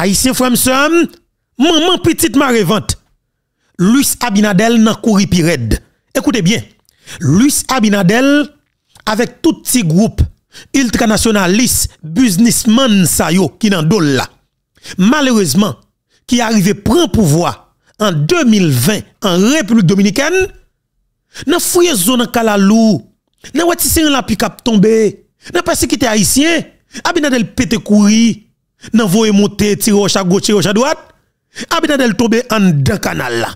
Haïtien Fremson, maman petite marévente. Luis Abinadel n'a couru pired. Écoutez bien. Luis Abinadel, avec tout petit groupe, ultranationaliste, businessman sa yo, qui n'en dolla. Malheureusement, qui arrivé prend pouvoir en 2020 en République Dominicaine, nan fouye zone kalalou, nan watisyen la pi kap tombe, nan kite haïtien, Abinadel pété kouri. nan vouye moutè, tirò chak gò, tirò chak dòat, abitè del tobe an dè kanal la.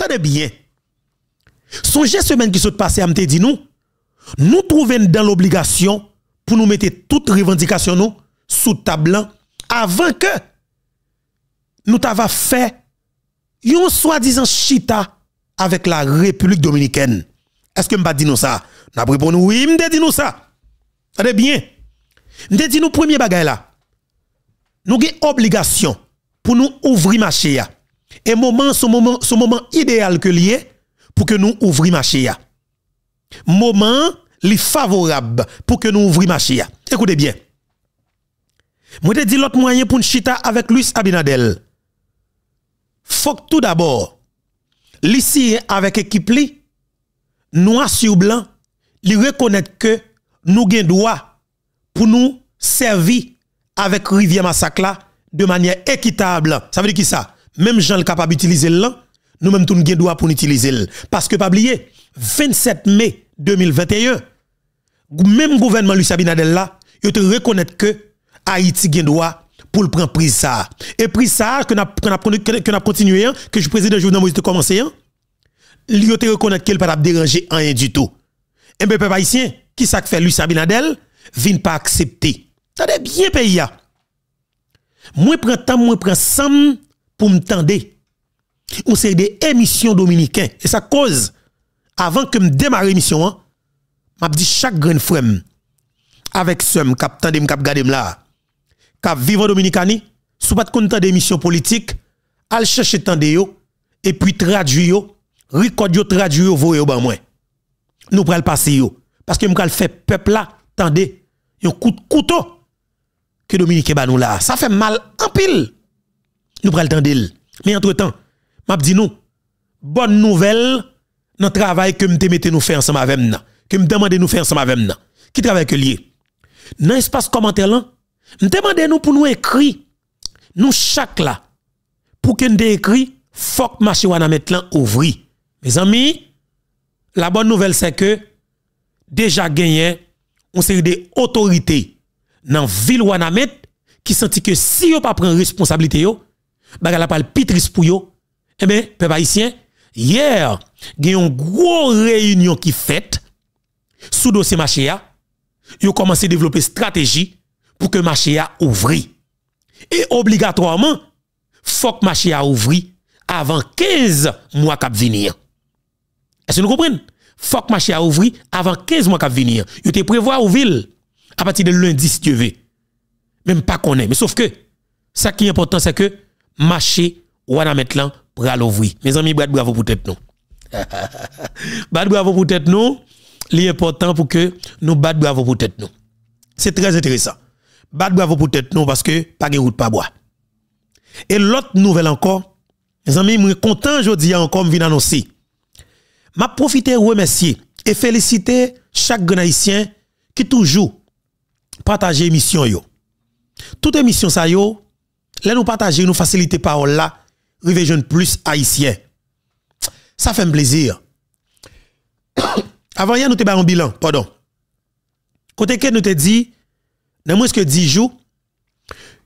Tade bie, souje semen ki sot passe amte di nou, nou trouven dan l'obligasyon pou nou mette tout revendikasyon nou sou tablan avan ke nou tava fè yon soi-disant chita avec la République dominicaine. Est-ce que m'a dit nous ça? N'a répondu oui, dit nous ça. Allez bien. M'a dit nous premier bagay là. Nous avons obligation pour nous ouvrir marché ya. Et moment ce moment ce moment idéal que lié pour que nous ouvrir marché Le Moment les favorable pour que nous ouvrir marché Écoutez bien. Vous dit l'autre moyen pour nous chita avec Luis Abinadel faut que tout d'abord, l'ici avec l'équipe noir sur blanc, Il reconnaître que nous avons droit pour nous servir avec Rivière Massacre de manière équitable. Ça veut dire qui ça? Même gens le capable d'utiliser là, nous même tout nous droit pour utiliser Parce que pas oublier, 27 mai 2021, même gouvernement Luis Abinadel là, il te reconnaître que Haïti un droit pour le prendre prise ça. Et prise ça, que n'a que continué, hein, que je président Jovenel Moïse hein. te commencé, il a reconnaître qu'elle pas déranger rien du tout. Et eh bien, peuple haïtien, qui ça fait Luis ne vient pas accepter. Tendez bien, pays. Hein. Moi, prends temps, moi, prends sam pour me tendre. On sait des émissions dominicaines. Et ça cause, avant que je démarre l'émission, m'a dit chaque grain de frère avec ce cap de cap garder là qui vivant en Dominicani, sous pas de compte des missions politiques, al chercher tant yo, et puis traduire yo, record yo traduire yo, voye yo moins. Nous pral passer yo. Parce que m'kal fait peuple là, tande yon coup de couteau que Dominique banou nous Ça fait mal en pile. Nous pral tendel. Mais entre-temps, m'a dit nous, bonne nouvelle, dans le travail que m'te mette nous faire ensemble avec nous, que m'te demande nous faire ensemble avec nous. Qui travaille que lié? Dans l'espace commentaire là, nous demandons nous pour nous écrire, nous chaque là, pour que écrit, faut que marché wana ouvri. Mes amis, la bonne nouvelle c'est que déjà gagné on série des autorités dans ville Wanamet qui sentent que si yo pas prend responsabilité yo, bah pas le pitris pour yo. Eh bien, peuple haïtien, hier, y a une grosse réunion qui faite sous dossier Maché. a. Yo commencé à développer stratégie pour que marché a ouvri. Et obligatoirement, faut que marché a ouvri avant 15 mois qu'à venir. Est-ce que nous comprenez? Faut que marché a ouvri avant 15 mois qu'à venir. Il prévu à ville à partir de lundi si tu veux. Même pas qu'on est. Mais sauf que, ça qui est important, c'est que marché, ou à mettre là, pour aller ouvrir. Mes amis, bravo pour tête non. bravo pour tête non. L'important pour que nous bat bravo pour tête nous. C'est très intéressant bat bravo pour tête non parce que pas de route pas bois. Et l'autre nouvelle encore, mes amis, je suis content aujourd'hui encore vous annoncer. M'a profité remercier et féliciter chaque Haïtien qui toujours partage émission yo. Toute émission ça yo, là nous partager nous faciliter parole là, rive plus haïtien. Ça fait plaisir. Avant hier nous te un bilan, pardon. Côté que nous te dit dans moins que 10 jours,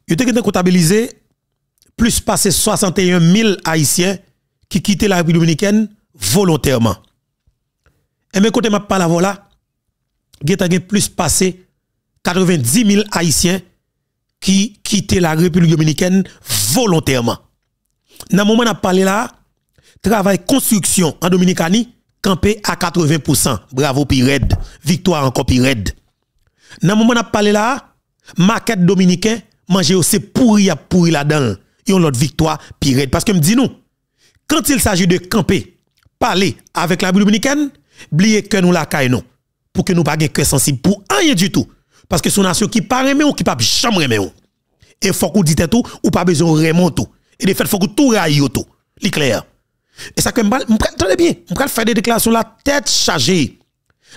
il a comptabilisé plus passé 61 000 Haïtiens qui quittent la République dominicaine volontairement. Et mes ne m'a pas la voilà, plus passé 90 000 Haïtiens qui quittent la République dominicaine volontairement. Dans le moment où parlé là, travail construction en Dominicanie campé à 80%. Bravo Red, victoire encore Pired. Dans le moment où parlé là, Maquette dominicain, manger aussi pourri à pourri là-dedans. Et l'autre victoire pire. Parce que me dit nous, quand il s'agit de camper, parler avec la dominicaine, oubliez que nous la caille Pour que nous pas que sensible pour rien du tout. Parce que son nation qui pas ou qui pas jamais aimer Et faut qu'on dit tout ou pas besoin remonter tout. Et de fait faut qu'on tout raille tout. clair. Et ça que me très bien, peut faire des déclarations la tête chargée.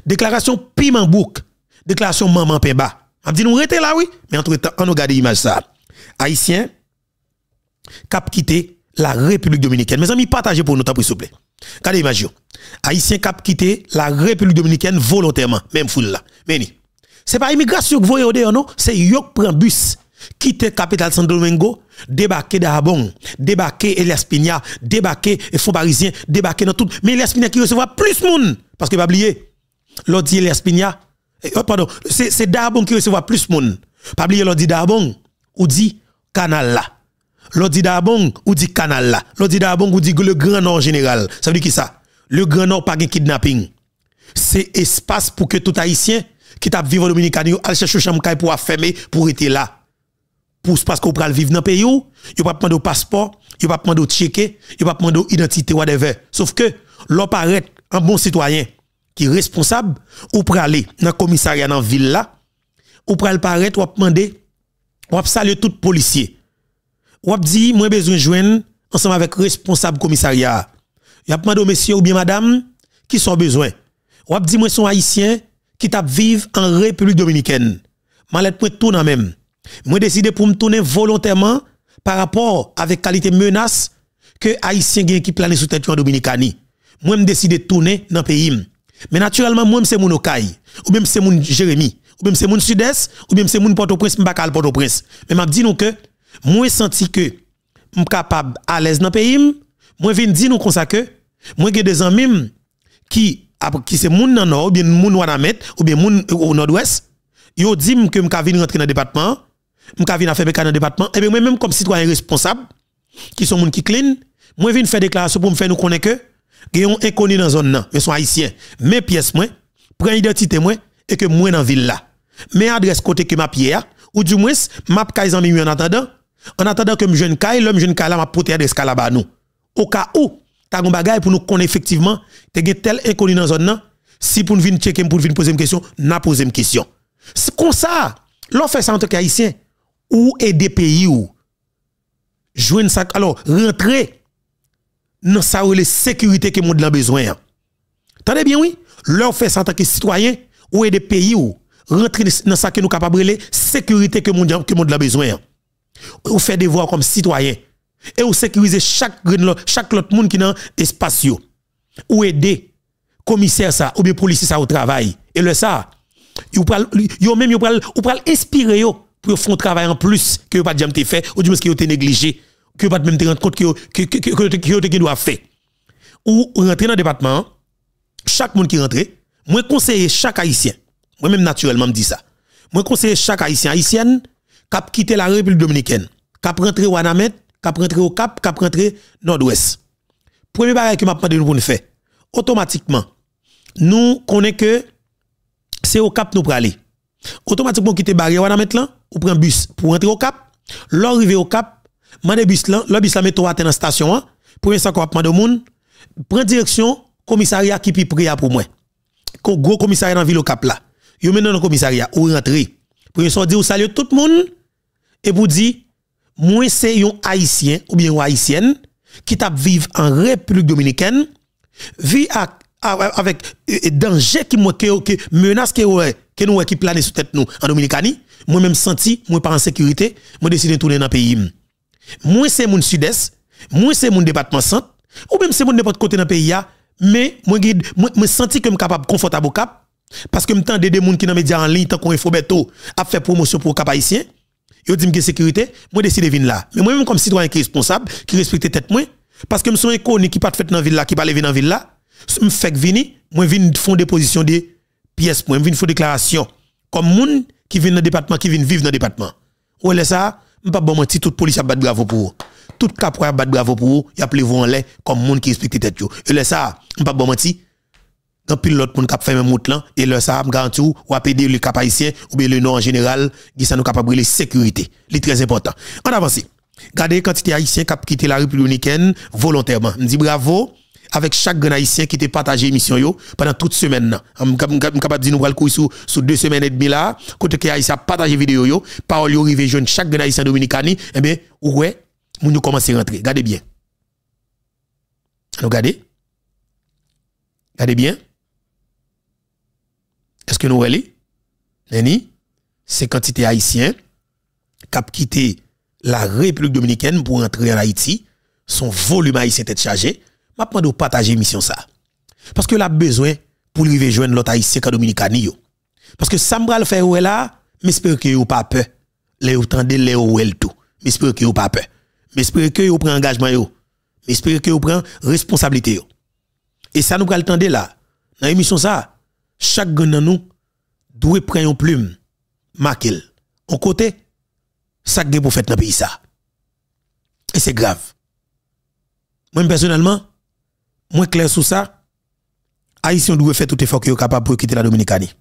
Déclaration piment bouc. Déclaration maman peba. On dit nous rete là oui, mais entre-temps on regarde l'image ça. Haïtien cap quitter la République dominicaine. Mes amis, partagez pour nous s'il vous plaît. Regardez l'image Haïtien cap quitter la République dominicaine volontairement, même foule là. Mais C'est pas immigration que vous voyez non, c'est qui prend bus quitter capitale San Domingo, débarquer d'Arabon, débarquer Elias Pina, débarquer Fonds Parisien, débarquer dans tout. Mais Elias Pina qui recevra plus de monde. Parce que pas oublier, l'autre dit Elias Pina, eh, oh, pardon, c'est Darbon qui recevra plus de monde. Pas oublier l'on dit Darbon, ou dit canal là. L'on dit Darbon, ou dit canal là. L'on dit Darbon, ou dit le Grand Nord général. Ça veut dire qui ça? Le Grand Nord pas de kidnapping. C'est espace pour que tout haïtien qui tape vivre au Dominicain, aille chercher chambre pour affermer, pour être là. Pour parce qu'on peut vivre dans le pays, il n'y a pas de passeport, il n'y a pas de checker, il n'y a pas de identité, Sauf que, l'on paraît un bon citoyen responsable, ou pour aller dans le commissariat dans la ville là, ou pour aller paraître, ou demander, ou saluer tout policier. Ou dit, moi besoin de joindre ensemble avec responsable commissariat. Il a demander aux messieurs ou bien madame qui sont besoin. Ou dit, moi sont haïtien qui tape vivre en République dominicaine. Malade être tout même. Moi décide pour me tourner volontairement par rapport avec qualité menace que haïtien qui plané sous tête en Dominicani. Moi me de tourner dans pays. Mais naturellement, moi, c'est mon Okaï, ou même c'est mon Jérémy, ou même c'est mon Sud-Est, ou même c'est mon Port-au-Prince, je ne Port-au-Prince. Mais je dis que, moi, senti que je suis capable à l'aise dans le pays, moi, je dis nous comme ça que, moi, j'ai des amis qui, qui c'est mon nord, ou bien mon Wanamet, ou bien mon euh, au nord-ouest, ils que je suis rentrer dans le département, je faire venu faire dans le département, et bien moi-même, comme citoyen responsable, qui sont mon qui clean, moi, je viens faire déclaration pour me faire nous connaître que, qui ont inconnu dans zone là, mais sont haïtiens, mes pièces moins, prend identité moins et que moins dans e ville là. mes adresse côté que ma pierre ou du moins m'a caille en en attendant, en attendant que me jeune caille, l'homme jeune caille là m'a porter adresse là nous. Au cas où ta as un pour nous connaître effectivement, te gen tel inconnu dans zone là, si pour nous venir checker pour venir poser une question, n'a poser une question. C'est comme ça. L'on fait ça en tant qu'haïtien ou aider e pays ou joindre ça alors rentrer dans ça la sécurité que monde a besoin. Hein. Tenez bien oui, leur fait ça en tant que citoyen ou est des pays où rentrer dans ça que nous capable de sécurité que monde que monde a besoin. Hein. Ou fait devoir comme citoyen et ou sécuriser chaque chaque autre monde qui dans espace ou aider commissaire ça ou bien policier ça au travail et le ça vous yo même yo ou pral inspirer pour faire un travail en plus que n'avez pas jamais fait ou du moins que yo négligé que pas même te rendre compte que que que que faire ou rentrer dans le département chaque monde qui rentre moi conseille chaque haïtien moi même naturellement me dis ça moi conseille chaque haïtien haïtienne cap quitter la République dominicaine cap rentrer au qui cap rentrer au Cap cap rentrer nord-ouest premier barrière que m'a demandé nous pour nous faire automatiquement nous connaît que c'est au Cap nous pour aller automatiquement quitter barrière namet là ou prend bus pour rentrer au Cap l'arrivée au Cap Mande bus là, le bus là met toi dans station hein. Pour ça qu'on de monde, prend direction commissariat qui pi pour moi. Gros commissariat dans ville au Cap là. Yo maintenant dans commissariat ou rentre. Pour ça dire salut tout le monde et pour dire moi c'est un haïtien ou bien une haïtienne qui tap vive en République dominicaine vit avec euh, danger qui menace qui que nous qui plane sur tête nous en Dominicanie moi même senti moi pas en sécurité moi décidé de tourner dans pays moi, c'est mon sud-est, moi c'est mon département centre, ou même c'est mon n'importe côté dans pays, mais moi, je sens que je suis capable confortable au cap, parce que je tente des gens qui sont en ligne, tant qu'on Infoberto, à faire promotion pour le cap haïtien, ils disent que sécurité, moi décide de venir là. Mais moi-même, comme citoyen qui est responsable, qui respecte tête moi, parce que je suis un connu qui pas fait dans la ville là, qui pas venir dans la ville là, je me fais venir, moi viens font des positions de pièces, moi viens faire déclarations, Comme gens qui viennent dans le département, qui viennent vivre dans le département. ouais ça? pas bon menti, toute police a battu bravo pour Tout capra a battu bravo pour y a vous en l'air comme monde qui respecte tête yo. Et là ça, pas bon menti. Dans pile l'autre monde qui fait même route là et là ça garantit ou a pédé le cap haïtien ou bien le nom en général, qui ça nous capable de sécurité. C'est très important. on avance. Regardez quantité haïtien qui a quitté la République dominicaine volontairement. on dit bravo avec chaque grand haïtien qui était partagé émission yo pendant toute semaine on capable dire nous le courir sur deux semaines et demie là côté que haïtien partager vidéo yo parole yo rivé jeune chaque grand haïtien dominicani eh bien ouais nous nous à rentrer regardez bien regardez regardez bien est-ce que nous relais Neni, c'est quantité haïtien qui quitter quitté la République dominicaine pour rentrer en Haïti, son volume haïtien est chargé, m'a pas de partager mission ça. Parce que a besoin pour lui joindre l'autre haïtien dominicani Parce que ça m'a fait ou là, j'espère que vous pas peur. Les ou les ou tout. J'espère que vous pas peur. J'espère que vous prenez engagement yo. J'espère que vous prenez responsabilité yo. Et ça nous pral tendez là. Dans l'émission ça, chaque gagne dans nous doit prendre une plume, Maquille. On côté ça gagne pour faire dans pays ça. Et c'est grave. Moi personnellement, moins clair sur ça, Haïtien doit faire tout effort qu'il est capable pour quitter la Dominicanie.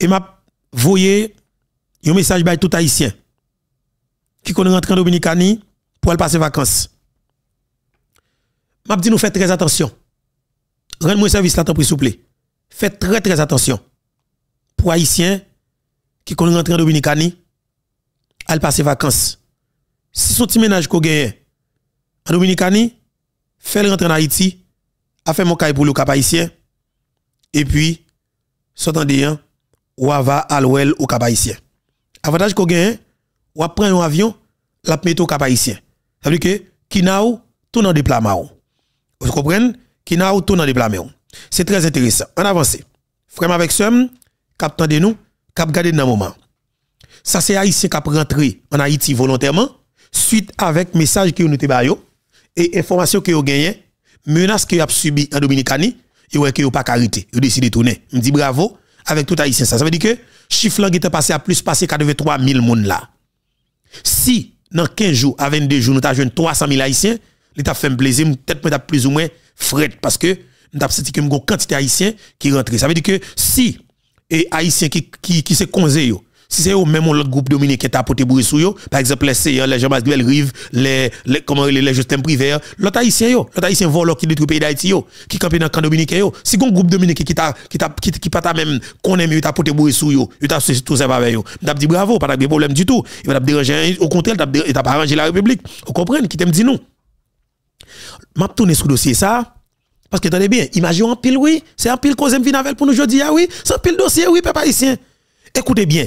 Et m'a voyé un message tous tout Haïtien qui connaît rentrer en Dominicanie pour aller passer vacances. M'a dit nous faites très attention. Rendez-moi service là, s'il vous plaît. Faites très très attention. Pour Haïtiens qui connaît rentrer en Dominicanie, aller passer vacances. Si son petit ménage qu'on gagne en Dominicanie, fait le rentrer en Haïti, a fait mon caille pour le cap haïtien, et puis, s'entendez, hein, ou va à l'ouel au cap haïtien. Avantage qu'on gagne, ou prend un avion, la met au cap haïtien. Ça veut dire que, qui n'a tout dans Vous comprenez? Qui n'a tout dans C'est très intéressant. En avance. Frère avec ce cap de nous, cap garder dans le moment. Ça, c'est haïtien qui a rentré en Haïti volontairement, suite avec message qui nous te et information que vous gagné, menace que vous avez subi en Dominicani, et ouais que vous pas carité, vous décidé de tourner. Je dis bravo avec tout haïtien ça. Ça veut dire que chiffre qui était passé à plus passé 83 000 personnes. là. Si dans 15 jours à 22 jours nous avons 300 000 haïtiens, l'état fait un plaisir, peut-être plus ou moins fret parce que nous avons senti que une quantité haïtien qui rentrent. Ça veut dire que si et haïtiens qui qui se conseille si c'est au même l'autre groupe dominique qui est apporté pour sous par exemple les Seyans, hein, les Jean-Masduel Rive, les, les, comment les, les Justin hein. l'autre haïtien yo, l'autre haïtien voleur qui détruit le pays d'Haïti qui campe dans le camp dominique yo. Si un groupe dominique qui t'a, qui t'a, qui, qui pas t'a même, qu'on aime, t'a apporté pour sous yo, t'a tout ça avec yo. T'as dit bravo, pas de problème du tout. Il va déranger, au contraire, pas arrangé la République. Vous comprenez, qui t'aime dit non. M'a vais sur dossier ça. Parce que t'en es bien, imaginez en pile, oui. C'est en pile qu'on aime venir avec pour nous aujourd'hui ah oui. C'est en pile dossier, oui, papa haïtien. Écoutez bien,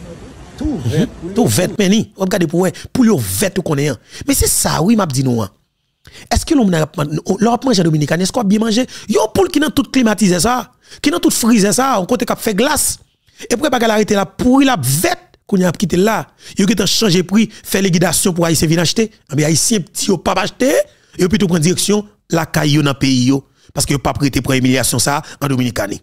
Tout vête. Tout On regarde pour pour le qu'on Mais c'est ça, oui, m'a dit nous. Hein. Est-ce que l'on a mangé Dominicane, est-ce qu'on a bien mangé? Yo, poule qui n'a tout climatisé ça, qui n'a tout frisé ça, on côté qu'on fait glace. Et pourquoi pas arrêter là, pourri la vêtement qu'on a quitté là. Yo qui t'a changé prix, fait l'égidation pour haïtien venir acheter. Ah, mais haïtien petit yo pas acheter, et plutôt prendre direction la caillou dans le pays yo parce que pas prêté pour humiliation ça en Dominicane.